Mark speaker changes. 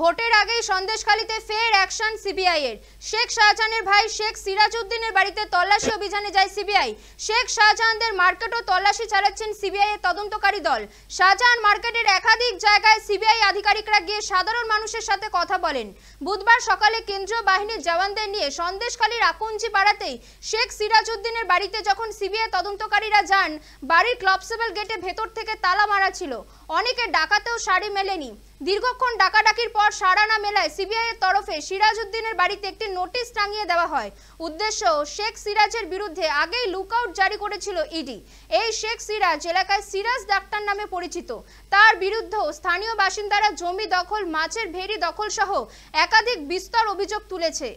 Speaker 1: ভোটের আগেই সন্দেশখালীতে ফের অ্যাকশন সিবিআই এর শেখ শাহজাহানের ভাই শেখ সিরাজউদ্দিনের বাড়িতে তল্লাশি অভিযানে যায় সিবিআই শেখ শাহজাহানদের মার্কেটও তল্লাশি চালাচ্ছেন সিবিআই এর তদন্তকারী দল শাহজাহান মার্কেটের একাধিক জায়গায় সিবিআই আধিকারিকরা গিয়ে সাধারণ মানুষের সাথে কথা বলেন বুধবার সকালে কেন্দ্রীয় বাহিনীর জওয়ানদের নিয়ে সন্দেশখালীর আকুঞ্জি পাড়াতেই শেখ সিরাজউদ্দিনের বাড়িতে যখন সিবিআই তদন্তকারীরা যান বাড়ির ক্লবসেবল গেটে ভেতর থেকে তালা মারা ছিল অনেকে ডাকাতেও শাড়ি মেলেনি দীর্ঘক্ষণ ডাকাডাকির পর সাড়া না মেলায় সিবিআই এর তরফে সিরাজউদ্দিনের বাড়িতে একটি নোটিশ টাঙিয়ে দেওয়া হয় উদ্দেশ্য শেখ সিরাজের বিরুদ্ধে আগেই লুকআউট জারি করেছিল ইডি এই শেখ সিরাজ এলাকায় সিরাজ ডাক্তার নামে পরিচিত তার বিরুদ্ধেও স্থানীয় বাসিন্দারা জমি দখল মাছের ভেরি দখল সহ একাধিক বিস্তর অভিযোগ তুলেছে